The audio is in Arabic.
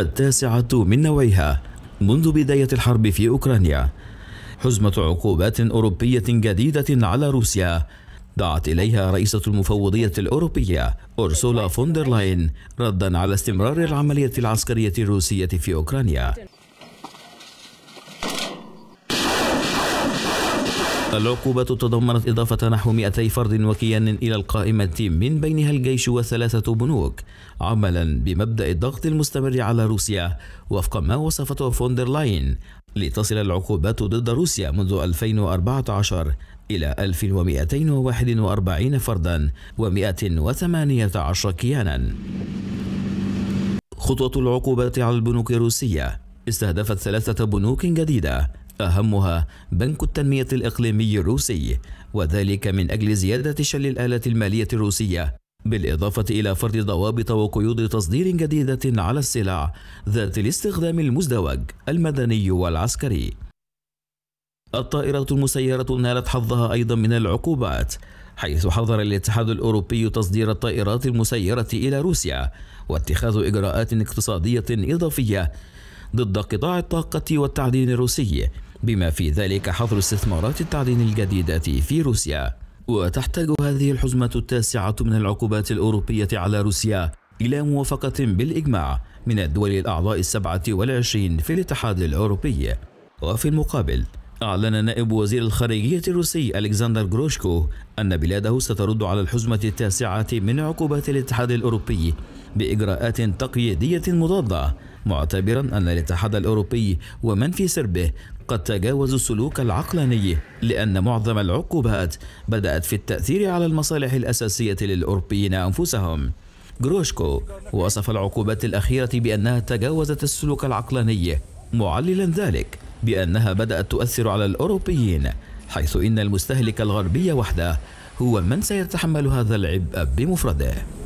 التاسعة من نوعها منذ بداية الحرب في أوكرانيا حزمة عقوبات أوروبية جديدة على روسيا دعت إليها رئيسة المفوضية الأوروبية أرسولا فوندرلاين ردا على استمرار العملية العسكرية الروسية في أوكرانيا العقوبة تضمنت إضافة نحو 200 فرد وكيان إلى القائمة من بينها الجيش وثلاثة بنوك عملا بمبدأ الضغط المستمر على روسيا وفق ما وصفته فوندر لاين لتصل العقوبات ضد روسيا منذ 2014 إلى 1241 فردا و118 كيانا خطوة العقوبات على البنوك الروسية استهدفت ثلاثة بنوك جديدة أهمها بنك التنمية الإقليمي الروسي وذلك من أجل زيادة شل الآلة المالية الروسية بالإضافة إلى فرض ضوابط وقيود تصدير جديدة على السلع ذات الاستخدام المزدوج المدني والعسكري الطائرات المسيرة نالت حظها أيضا من العقوبات حيث حظر الاتحاد الأوروبي تصدير الطائرات المسيرة إلى روسيا واتخاذ إجراءات اقتصادية إضافية ضد قطاع الطاقة والتعدين الروسي بما في ذلك حظر استثمارات التعدين الجديدة في روسيا وتحتاج هذه الحزمة التاسعة من العقوبات الأوروبية على روسيا إلى موافقة بالإجماع من الدول الأعضاء السبعة والعشرين في الاتحاد الأوروبي وفي المقابل أعلن نائب وزير الخارجية الروسي ألكسندر جروشكو أن بلاده سترد على الحزمة التاسعة من عقوبات الاتحاد الأوروبي بإجراءات تقييدية مضادة معتبرا أن الاتحاد الأوروبي ومن في سربه قد تجاوز السلوك العقلاني لأن معظم العقوبات بدأت في التأثير على المصالح الأساسية للأوروبيين أنفسهم جروشكو وصف العقوبات الأخيرة بأنها تجاوزت السلوك العقلاني معللا ذلك بأنها بدأت تؤثر على الأوروبيين حيث إن المستهلك الغربي وحده هو من سيتحمل هذا العبء بمفرده